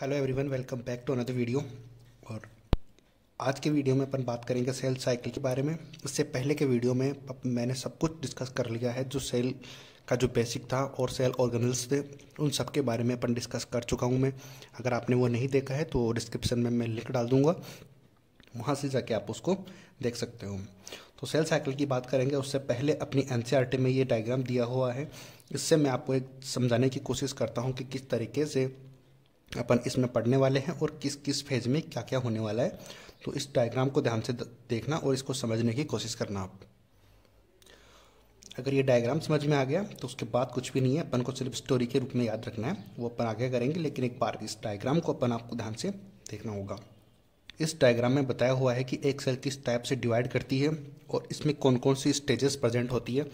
hello everyone welcome back to another video और आज के वीडियो में अपन बात करेंगे सेल साइकिल के बारे में इससे पहले के वीडियो में मैंने सब कुछ डिस्कस कर लिया है जो सेल का जो बेसिक था और सेल ऑर्गेनल्स थे उन सब के बारे में अपन डिस्कस कर चुका हूँ मैं अगर आपने वो नहीं देखा है तो डिस्क्रिप्शन में मैं लिंक डाल दूँगा वहाँ से जाके आप उसको देख सकते हो तो सेल साइकिल की बात करेंगे उससे पहले अपनी एन e में ये डायग्राम दिया हुआ है इससे मैं आपको एक समझाने की कोशिश करता हूँ कि किस तरीके से अपन इसमें पढ़ने वाले हैं और किस किस फेज में क्या क्या होने वाला है तो इस डायग्राम को ध्यान से देखना और इसको समझने की कोशिश करना आप अगर ये डायग्राम समझ में आ गया तो उसके बाद कुछ भी नहीं है अपन को सिर्फ स्टोरी के रूप में याद रखना है वो अपन आगे करेंगे लेकिन एक बार इस डायग्राम को अपन आपको ध्यान से देखना होगा इस डायग्राम में बताया हुआ है कि एक सेल किस टाइप से डिवाइड करती है और इसमें कौन कौन सी स्टेजेस प्रेजेंट होती है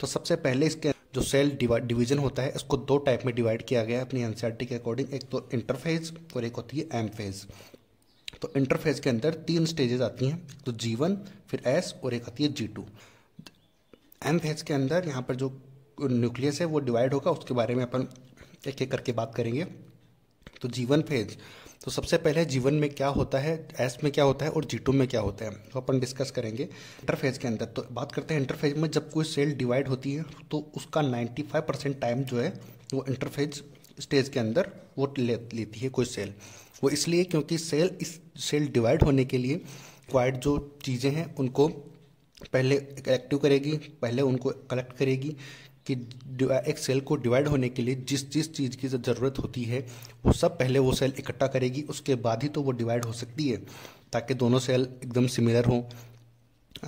तो सबसे पहले इसके जो सेल डिवीजन होता है इसको दो टाइप में डिवाइड किया गया है अपनी एन के अकॉर्डिंग एक तो इंटरफेज और एक होती है एम फेज तो इंटरफेज के अंदर तीन स्टेजेस आती हैं तो जी वन फिर एस और एक आती है जी टू एम फेज के अंदर यहाँ पर जो न्यूक्लियस है वो डिवाइड होगा उसके बारे में अपन एक एक करके बात करेंगे तो जी वन फेज तो सबसे पहले जीवन में क्या होता है एस में क्या होता है और जी में क्या होता है तो अपन डिस्कस करेंगे इंटरफेज के अंदर तो बात करते हैं इंटरफेज में जब कोई सेल डिवाइड होती है तो उसका 95 परसेंट टाइम जो है वो इंटरफेज स्टेज के अंदर वो ले लेती है कोई सेल वो इसलिए क्योंकि सेल इस सेल डिवाइड होने के लिए क्वाइट जो चीज़ें हैं उनको पहले एक्टिव करेगी पहले उनको कलेक्ट करेगी कि एक सेल को डिवाइड होने के लिए जिस जिस चीज़ की ज़रूरत होती है वो सब पहले वो सेल इकट्ठा करेगी उसके बाद ही तो वो डिवाइड हो सकती है ताकि दोनों सेल एकदम सिमिलर हों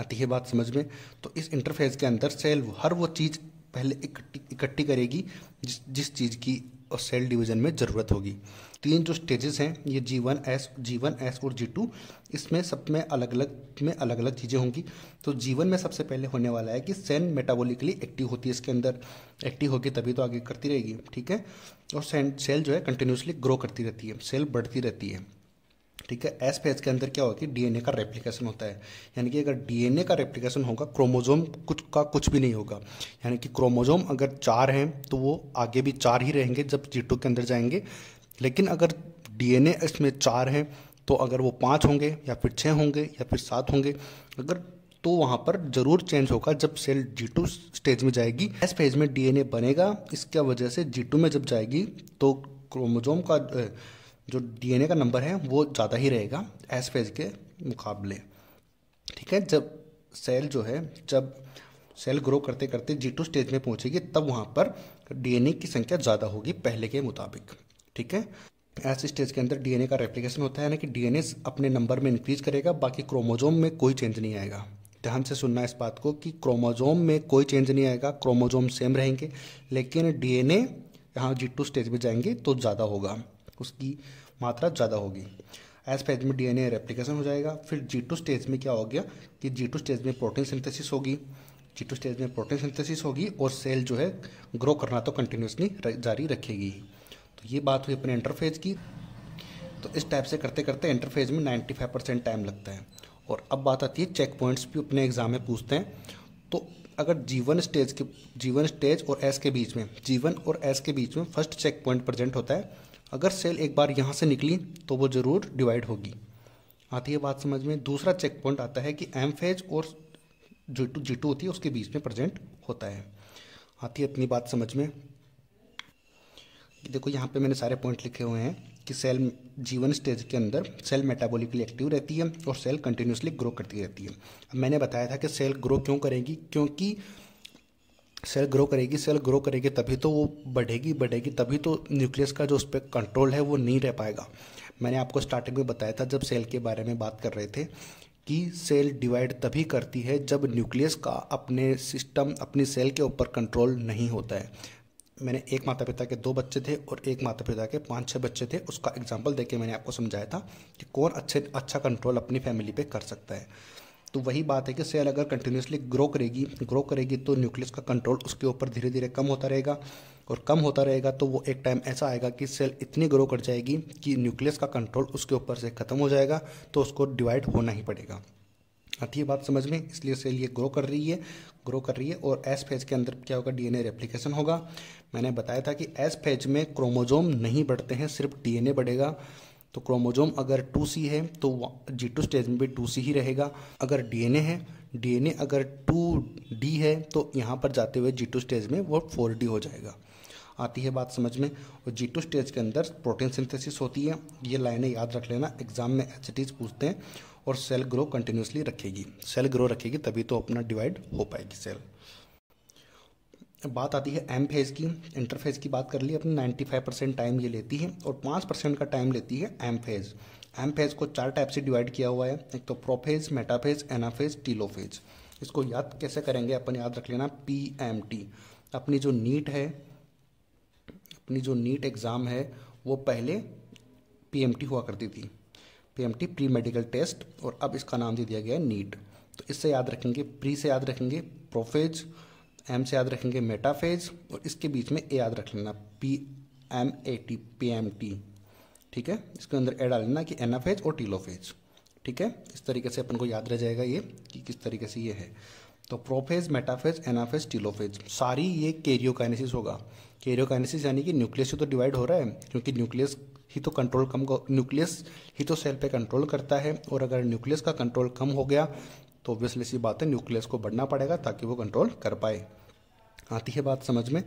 आती है बात समझ में तो इस इंटरफेस के अंदर सेल हर वो चीज़ पहले इकट्ठी इकट्ठी करेगी जिस जिस चीज़ की और सेल डिवीज़न में ज़रूरत होगी तीन जो स्टेजेस हैं ये G one S G one S और जी टू इसमें सब में अलग अलग में अलग अलग चीज़ें होंगी तो जीवन में सबसे पहले होने वाला है कि सेल मेटाबॉलिकली एक्टिव होती है इसके अंदर एक्टिव होगी तभी तो आगे करती रहेगी ठीक है और सेल जो है कंटिन्यूसली ग्रो करती रहती है सेल बढ़ती रहती है ठीक है एस फेज के अंदर क्या होगा कि डीएनए का रेप्लिकेशन होता है यानी कि अगर डीएनए का रेप्लिकेशन होगा क्रोमोजोम कुछ का कुछ भी नहीं होगा यानी कि क्रोमोजोम अगर चार हैं तो वो आगे भी चार ही रहेंगे जब जी के अंदर जाएंगे लेकिन अगर डीएनए इसमें चार हैं तो अगर वो पाँच होंगे या फिर छः होंगे या फिर सात होंगे अगर तो वहाँ पर जरूर चेंज होगा जब सेल जी टू स्टेज में जाएगी एस फेज में डीएनए बनेगा इसके वजह से जी टू में जब जाएगी तो क्रोमोजोम का जो डीएनए का नंबर है वो ज़्यादा ही रहेगा एस फेज के मुकाबले ठीक है जब सेल जो है जब सेल ग्रो करते करते जी टू स्टेज में पहुंचेगी तब वहाँ पर डीएनए की संख्या ज़्यादा होगी पहले के मुताबिक ठीक है एस स्टेज के अंदर डीएनए का रेप्लिकेशन होता है ना कि डीएनए अपने नंबर में इंक्रीज करेगा बाकी क्रोमोजोम में कोई चेंज नहीं आएगा ध्यान से सुनना इस बात को कि क्रोमोजोम में कोई चेंज नहीं आएगा क्रोमोजोम सेम रहेंगे लेकिन डीएनए यहाँ जी टू स्टेज में जाएंगे तो ज़्यादा होगा उसकी मात्रा ज़्यादा होगी एस फेज में डीएनए रेप्लिकेशन हो जाएगा फिर जी टू स्टेज में क्या हो गया कि जी टू स्टेज में प्रोटीन सिंथेसिस होगी जी टू स्टेज में प्रोटीन सिंथेसिस होगी और सेल जो है ग्रो करना तो कंटिन्यूसली जारी रखेगी तो ये बात हुई अपने इंटरफेज की तो इस टाइप से करते करते इंटरफेज में 95 परसेंट टाइम लगता है और अब बात आती है चेक पॉइंट्स भी अपने एग्जाम में पूछते हैं तो अगर जीवन स्टेज के जीवन स्टेज और एस के बीच में जीवन और एस के बीच में फर्स्ट चेक पॉइंट प्रेजेंट होता है अगर सेल एक बार यहाँ से निकली तो वो ज़रूर डिवाइड होगी आती है बात समझ में दूसरा चेक पॉइंट आता है कि एम फेज और जो टू जी टू होती है उसके बीच में प्रेजेंट होता है आती है इतनी बात समझ में देखो यहाँ पे मैंने सारे पॉइंट लिखे हुए हैं कि सेल जीवन स्टेज के अंदर सेल मेटाबॉलिकली एक्टिव रहती है और सेल कंटिन्यूसली ग्रो करती रहती है अब मैंने बताया था कि सेल ग्रो क्यों करेगी क्योंकि सेल ग्रो करेगी सेल ग्रो करेगी तभी तो वो बढ़ेगी बढ़ेगी तभी तो न्यूक्लियस का जो उस पर कंट्रोल है वो नहीं रह पाएगा मैंने आपको स्टार्टिंग में बताया था जब सेल के बारे में बात कर रहे थे कि सेल डिवाइड तभी करती है जब न्यूक्लियस का अपने सिस्टम अपनी सेल के ऊपर कंट्रोल नहीं होता है मैंने एक माता पिता के दो बच्चे थे और एक माता पिता के पाँच छः बच्चे थे उसका एग्जाम्पल देके मैंने आपको समझाया था कि कौन अच्छे अच्छा कंट्रोल अपनी फैमिली पे कर सकता है तो वही बात है कि सेल अगर कंटिन्यूसली ग्रो करेगी ग्रो करेगी तो न्यूक्लियस का कंट्रोल उसके ऊपर धीरे धीरे कम होता रहेगा और कम होता रहेगा तो वो एक टाइम ऐसा आएगा कि सेल इतनी ग्रो कर जाएगी कि न्यूक्लियस का कंट्रोल उसके ऊपर से ख़त्म हो जाएगा तो उसको डिवाइड होना ही पड़ेगा आती है बात समझ में इसलिए सेल ये ग्रो कर रही है ग्रो कर रही है और एस फेज के अंदर क्या होगा डीएनए रेप्लिकेशन होगा मैंने बताया था कि एस फेज में क्रोमोजोम नहीं बढ़ते हैं सिर्फ डीएनए बढ़ेगा तो क्रोमोजोम अगर टू सी है तो जी टू स्टेज में भी टू सी ही रहेगा अगर डीएनए है डीएनए अगर टू डी है तो यहाँ पर जाते हुए जी टू स्टेज में वो डी हो जाएगा आती है बात समझ में और जी टू स्टेज के अंदर प्रोटीन सिंथेसिस होती है ये लाइनें याद रख लेना एग्जाम में एच पूछते हैं और सेल ग्रो कंटिन्यूसली रखेगी सेल ग्रो रखेगी तभी तो अपना डिवाइड हो पाएगी सेल बात आती है एम फेज़ की इंटरफेज की बात कर ली अपने 95 परसेंट टाइम ये लेती है और पाँच परसेंट का टाइम लेती है एम फेज़ एम फेज़ को चार टाइप से डिवाइड किया हुआ है एक तो प्रोफेज मेटाफेज एनाफेज टीलोफेज इसको याद कैसे करेंगे अपन याद रख लेना पी एम टी अपनी जो नीट है अपनी जो नीट एग्ज़ाम है वो पहले पी एम टी हुआ करती थी P M T pre medical test और अब इसका नाम दे दिया गया है नीट तो इससे याद रखेंगे प्री से याद रखेंगे प्रोफेज एम से याद रखेंगे मेटाफेज और इसके बीच में ए याद रख लेना P M A T P M T ठीक है इसके अंदर ए डाल लेना कि एनाफेज और टीलोफेज ठीक है इस तरीके से अपन को याद रह जाएगा ये कि किस तरीके से ये है तो प्रोफेज मेटाफेज एनाफेज टीलोफेज सारी ये कैरियोकाइनेसिस होगा कैरियोकाइनेसिस यानी कि न्यूक्लियस ही तो डिवाइड हो रहा है क्योंकि न्यूक्लियस ही तो कंट्रोल कम न्यूक्लियस ही तो सेल पे कंट्रोल करता है और अगर न्यूक्लियस का कंट्रोल कम हो गया तो ऑब्वियसली सी बात है न्यूक्लियस को बढ़ना पड़ेगा ताकि वो कंट्रोल कर पाए आती है बात समझ में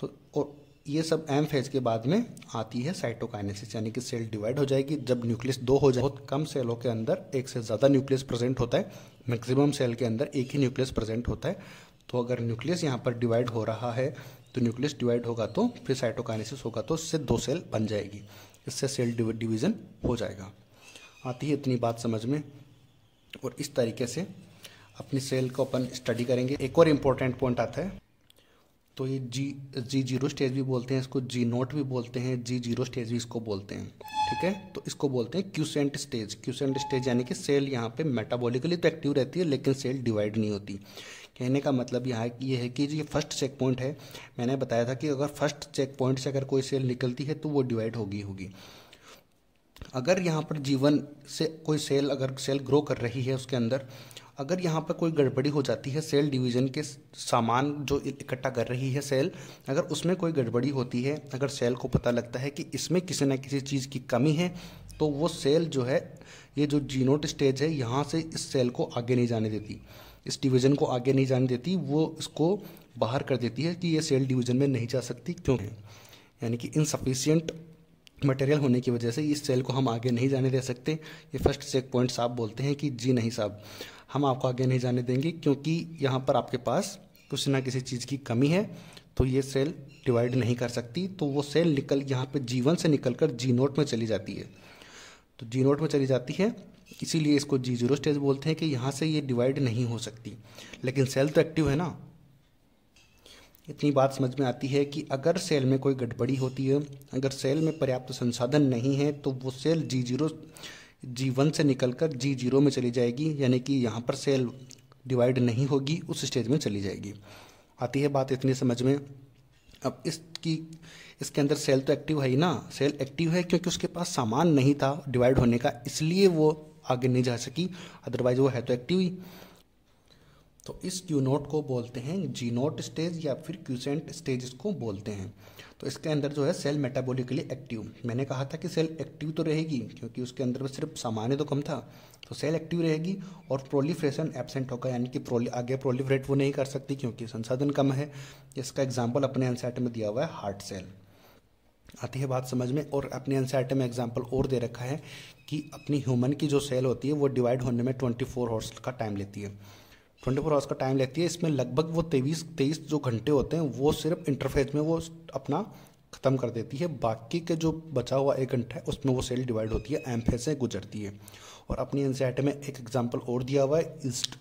तो और ये सब एम फेज के बाद में आती है साइटोकाइनेसिस यानी कि सेल डिवाइड हो जाएगी जब न्यूक्लियस दो हो जाए बहुत कम सेलों के अंदर एक से ज़्यादा न्यूक्लियस प्रेजेंट होता है मैक्सिमम सेल के अंदर एक ही न्यूक्लियस प्रेजेंट होता है तो अगर न्यूक्लियस यहाँ पर डिवाइड हो रहा है तो न्यूक्लियस डिवाइड होगा तो फिर साइटोकाइनेसिस होगा तो इससे दो सेल बन जाएगी इससे सेल डिवीजन हो जाएगा आती है इतनी बात समझ में और इस तरीके से अपनी सेल को अपन स्टडी करेंगे एक और इम्पोर्टेंट पॉइंट आता है तो ये जी जी जीरो स्टेज भी बोलते हैं इसको जी नोट भी बोलते हैं जी जीरो स्टेज भी इसको बोलते हैं ठीक है तो इसको बोलते हैं क्यूसेंट स्टेज क्यूसेंट स्टेज यानी कि सेल यहाँ पे मेटाबॉलिकली तो एक्टिव रहती है लेकिन सेल डिवाइड नहीं होती कहने का मतलब यहाँ ये है कि ये फर्स्ट चेक पॉइंट है मैंने बताया था कि अगर फर्स्ट चेक पॉइंट से अगर कोई सेल निकलती है तो वो डिवाइड होगी होगी अगर यहाँ पर जीवन से कोई सेल अगर सेल ग्रो कर रही है उसके अंदर अगर यहाँ पर कोई गड़बड़ी हो जाती है सेल डिवीज़न के सामान जो इकट्ठा कर रही है सेल अगर उसमें कोई गड़बड़ी होती है अगर सेल को पता लगता है कि इसमें किसी न किसी चीज़ की कमी है तो वो सेल जो है ये जो जीनोट स्टेज है यहाँ से इस सेल को आगे नहीं जाने देती इस डिवीज़न को आगे नहीं जाने देती वो इसको बाहर कर देती है कि ये सेल डिवीज़न में नहीं जा सकती क्यों यानी कि इनसफिशियंट मटेरियल होने की वजह से इस सेल को हम आगे नहीं जाने दे सकते ये फर्स्ट चेक पॉइंट साहब बोलते हैं कि जी नहीं साहब हम आपको आगे नहीं जाने देंगे क्योंकि यहाँ पर आपके पास कुछ ना किसी चीज़ की कमी है तो ये सेल डिवाइड नहीं कर सकती तो वो सेल निकल यहाँ पे जीवन से निकल कर जी नोट में चली जाती है तो जी नोट में चली जाती है इसीलिए इसको जी जीरो स्टेज बोलते हैं कि यहाँ से ये डिवाइड नहीं हो सकती लेकिन सेल तो एक्टिव है ना इतनी बात समझ में आती है कि अगर सेल में कोई गड़बड़ी होती है अगर सेल में पर्याप्त संसाधन नहीं है तो वो cell G zero G one से निकलकर जी जीरो में चली जाएगी यानी कि यहाँ पर सेल डिवाइड नहीं होगी उस स्टेज में चली जाएगी आती है बात इतनी समझ में अब इसकी इसके अंदर सेल तो एक्टिव है ही ना सेल एक्टिव है क्योंकि उसके पास सामान नहीं था डिवाइड होने का इसलिए वो आगे नहीं जा सकी अदरवाइज वो है तो एक्टिव ही तो इस क्यू नोट को बोलते हैं जी नोट स्टेज या फिर क्यूसेंट स्टेज इसको बोलते हैं तो इसके अंदर जो है सेल मेटाबॉलिकली एक्टिव मैंने कहा था कि सेल एक्टिव तो रहेगी क्योंकि उसके अंदर में सिर्फ सामान्य तो कम था तो सेल एक्टिव रहेगी और प्रोलीफ्रेशन एबसेंट होगा यानी कि प्रोली आगे प्रोलीफ्रेट वो नहीं कर सकती क्योंकि संसाधन कम है इसका एग्जाम्पल अपने एनसेट में दिया हुआ है हार्ट सेल आती है बात समझ में और अपने एनसेट में एग्जाम्पल और दे रखा है कि अपनी ह्यूमन की जो सेल होती है वो डिवाइड होने में ट्वेंटी फोर आवर्स का टाइम लेती है ट्वेंटी फोर आवर्स का टाइम लगती है इसमें लगभग वो तेईस तेईस जो घंटे होते हैं वो सिर्फ इंटरफेस में वो अपना ख़त्म कर देती है बाकी के जो बचा हुआ एक घंटा है उसमें वो सेल डिवाइड होती है एम फेज से गुजरती है और अपनी एनसीआर में एक एग्जाम्पल और दिया हुआ है ईस्ट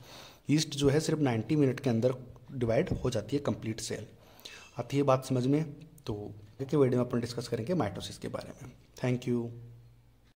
ईस्ट जो है सिर्फ नाइन्टी मिनट के अंदर डिवाइड हो जाती है कंप्लीट सेल आती है बात समझ में तो आगे वीडियो में अपन डिस्कस करेंगे माइटोसिस के बारे में थैंक यू